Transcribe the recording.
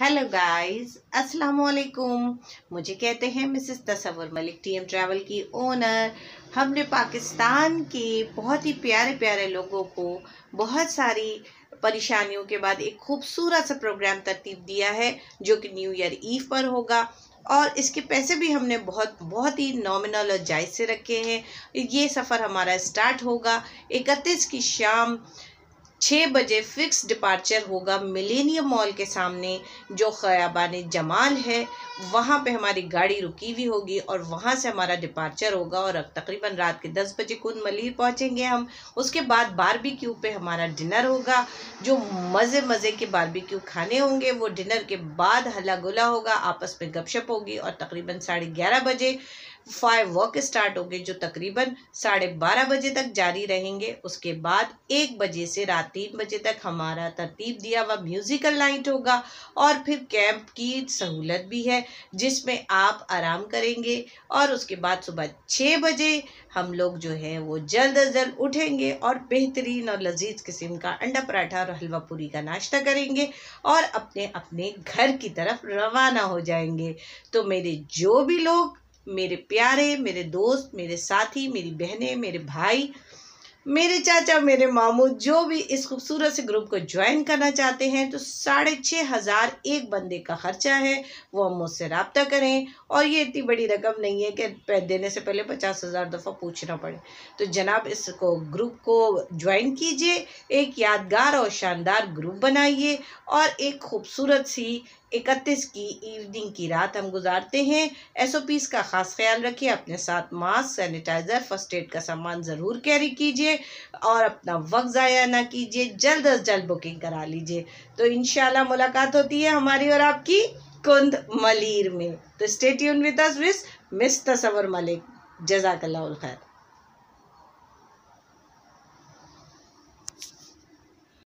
hello guys अस्सलाम वालेकुम मुझे कहते हैं Mrs Taswar Malik TM travel की ओनर हमने पाकिस्तान के बहुत ही प्यारे प्यारे लोगों को बहुत सारी परेशानियों के बाद एक खूबसूरत सा प्रोग्राम तरतीब दिया है जो कि न्यू ईयर ईव पर होगा और इसके पैसे भी हमने बहुत बहुत ही नॉमिनल और जायज़ से रखे हैं ये सफ़र हमारा स्टार्ट होगा इकतीस की शाम छः बजे फ़िक्स डिपार्चर होगा मिलेनियम मॉल के सामने जो ख़याबान जमाल है वहाँ पे हमारी गाड़ी रुकी हुई होगी और वहाँ से हमारा डिपार्चर होगा और अब तकरीबन रात के दस बजे कुन मलिर पहुँचेंगे हम उसके बाद बारबेक्यू पे हमारा डिनर होगा जो मज़े मज़े के बारबेक्यू खाने होंगे वो डिनर के बाद हला गुला होगा आपस में गपशप होगी और तकरीबन साढ़े ग्यारह बजे फाइव वर्क स्टार्ट होंगे जो तकरीबन साढ़े बारह बजे तक जारी रहेंगे उसके बाद एक बजे से रात तीन बजे तक हमारा तरतीब दिया हुआ म्यूज़िकल नाइट होगा और फिर कैंप की सहूलत भी है जिसमें आप आराम करेंगे और उसके बाद सुबह छः बजे हम लोग जो है वो जल्द अज जल्द उठेंगे और बेहतरीन और लजीज किस्म का अंडा पराठा और हलवा पूरी का नाश्ता करेंगे और अपने अपने घर की तरफ रवाना हो जाएंगे तो मेरे जो भी लोग मेरे प्यारे मेरे दोस्त मेरे साथी मेरी बहनें मेरे भाई मेरे चाचा मेरे मामू जो भी इस खूबसूरत से ग्रुप को ज्वाइन करना चाहते हैं तो साढ़े छः हज़ार एक बंदे का ख़र्चा है वो हम मुझसे रबता करें और ये इतनी बड़ी रकम नहीं है कि देने से पहले पचास हज़ार दफ़ा पूछना पड़े तो जनाब इसको ग्रुप को ज्वाइन कीजिए एक यादगार और शानदार ग्रुप बनाइए और एक खूबसूरत सी इकतीस की इवनिंग की रात हम गुजारते हैं एस ओ पीज़ का ख़ास ख्याल रखिए अपने साथ मास्क सैनिटाइज़र फर्स्ट एड का सामान ज़रूर कैरी कीजिए और अपना वक्त ज़ाया ना कीजिए जल्द अज जल्द बुकिंग करा लीजिए तो इन मुलाकात होती है हमारी और आपकी कुंद मलिर में तो स्टेट यून विद मिस तस्वर मलिक जजाकल्ला खैर